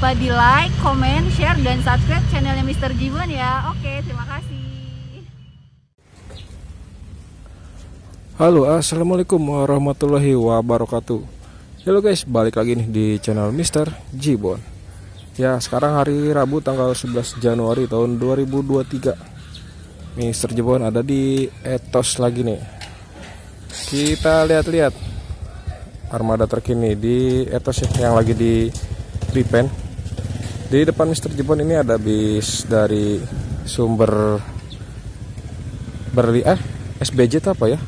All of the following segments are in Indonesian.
lupa di like, comment, share, dan subscribe channelnya Mr. Gibbon ya. Oke, terima kasih. Halo, Assalamualaikum warahmatullahi wabarakatuh. Halo guys, balik lagi nih di channel Mr. Gibbon. Ya, sekarang hari Rabu tanggal 11 Januari tahun 2023. Mister Gibbon ada di Etos lagi nih. Kita lihat-lihat armada terkini di Etos ya, yang lagi di repaint di depan Mister Jepun ini ada bis dari sumber berli eh SBJ itu apa ya?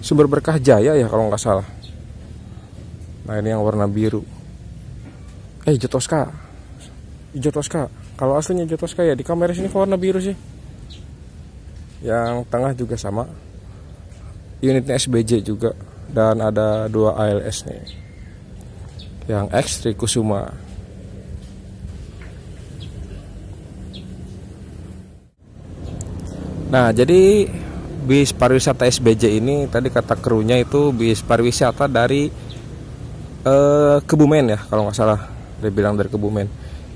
Sumber Berkah Jaya ya kalau nggak salah. Nah ini yang warna biru. Eh jotoska jotoska Kalau aslinya jotoska ya di kamera sini warna biru sih. Yang tengah juga sama. Unitnya SBJ juga dan ada dua ALS nih. Yang X Trikusuma. Nah, jadi bis pariwisata SBJ ini tadi kata krunya itu bis pariwisata dari eh, Kebumen ya, kalau nggak salah. Dia bilang dari Kebumen.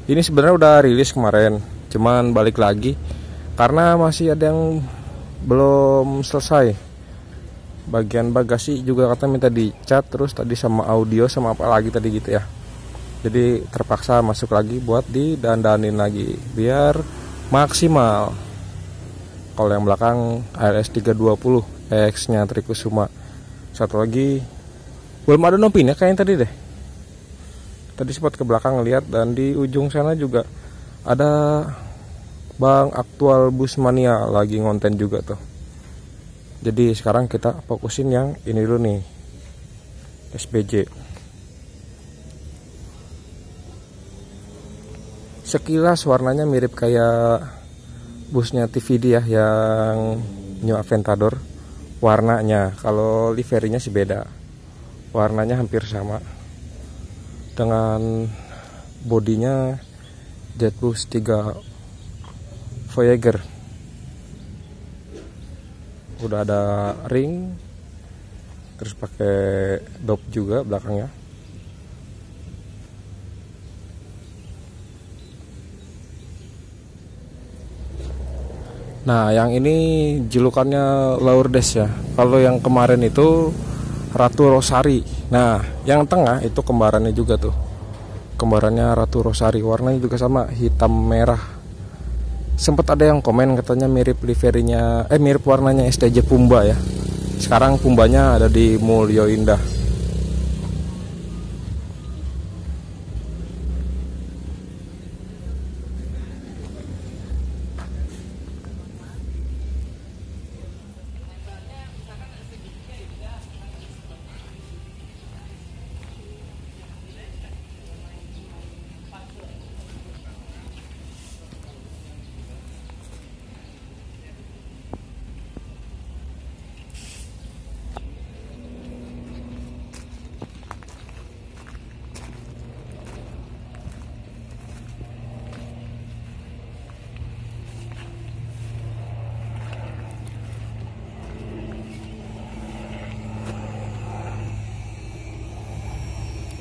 Ini sebenarnya udah rilis kemarin, cuman balik lagi karena masih ada yang belum selesai. Bagian bagasi juga kata minta dicat terus tadi sama audio sama apa lagi tadi gitu ya. Jadi terpaksa masuk lagi buat didandanin lagi biar maksimal kalau yang belakang rs 320 e X-nya Trikusuma satu lagi belum ada ya kayaknya tadi deh tadi sempat ke belakang lihat dan di ujung sana juga ada Bang Aktual Busmania lagi ngonten juga tuh jadi sekarang kita fokusin yang ini dulu nih SPJ. sekilas warnanya mirip kayak busnya TVD ya yang New Aventador warnanya kalau liverinya sih beda warnanya hampir sama dengan bodinya Jetbus 3 Voyager udah ada ring terus pakai dop juga belakangnya Nah, yang ini julukannya Lourdes ya. Kalau yang kemarin itu Ratu Rosari. Nah, yang tengah itu kembarannya juga tuh. Kembarannya Ratu Rosari, warnanya juga sama, hitam merah. Sempat ada yang komen katanya mirip liverinya eh mirip warnanya STJ Pumba ya. Sekarang Pumbanya ada di Mulyo Indah.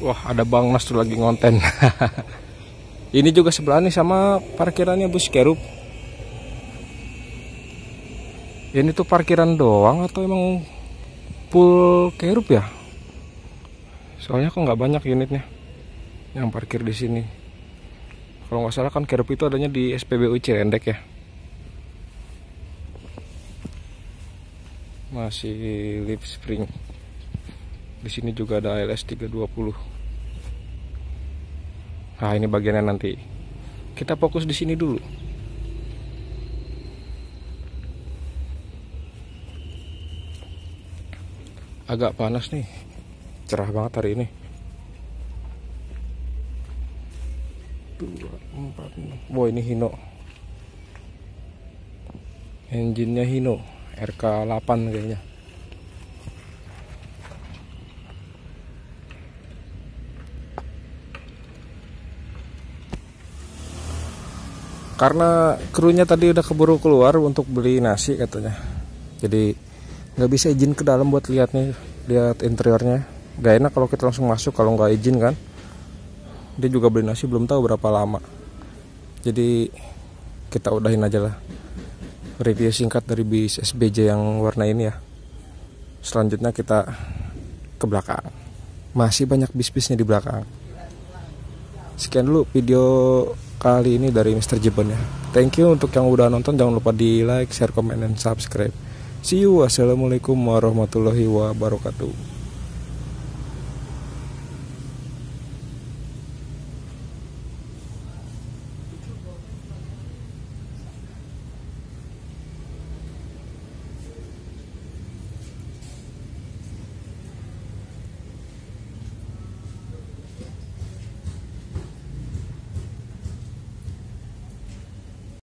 Wah ada Bang Nas tuh lagi ngonten Ini juga sebelah nih sama parkirannya bus kerup Ini tuh parkiran doang atau emang full kerup ya Soalnya kok kan nggak banyak unitnya Yang parkir di sini Kalau nggak salah kan kerup itu adanya di SPBU Cirendek ya masih lip spring. Di sini juga ada LS 320. Nah, ini bagiannya nanti. Kita fokus di sini dulu. Agak panas nih. Cerah banget hari ini. Wow, ini Hino. Engine-nya Hino RK8 kayaknya. karena krunya tadi udah keburu keluar untuk beli nasi katanya jadi nggak bisa izin ke dalam buat lihat nih lihat interiornya gak enak kalau kita langsung masuk kalau nggak izin kan dia juga beli nasi belum tahu berapa lama jadi kita udahin aja lah review singkat dari bis SBJ yang warna ini ya selanjutnya kita ke belakang masih banyak bis-bisnya di belakang Sekian dulu video kali ini dari Mr. Jeban ya. Thank you untuk yang udah nonton. Jangan lupa di like, share, comment, dan subscribe. See you. Wassalamualaikum warahmatullahi wabarakatuh.